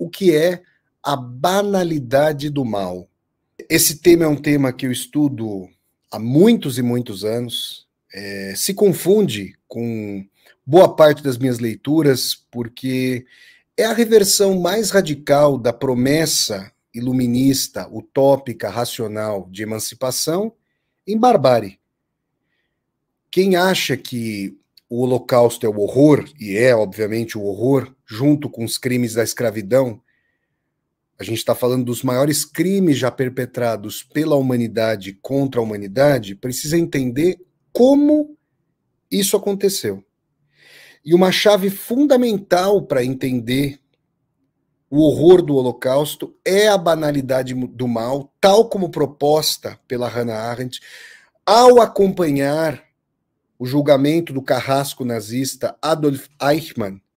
o que é a banalidade do mal. Esse tema é um tema que eu estudo há muitos e muitos anos. É, se confunde com boa parte das minhas leituras, porque é a reversão mais radical da promessa iluminista, utópica, racional de emancipação em barbárie. Quem acha que o Holocausto é o horror, e é, obviamente, o horror, junto com os crimes da escravidão. A gente está falando dos maiores crimes já perpetrados pela humanidade contra a humanidade, precisa entender como isso aconteceu. E uma chave fundamental para entender o horror do Holocausto é a banalidade do mal, tal como proposta pela Hannah Arendt, ao acompanhar o julgamento do carrasco nazista Adolf Eichmann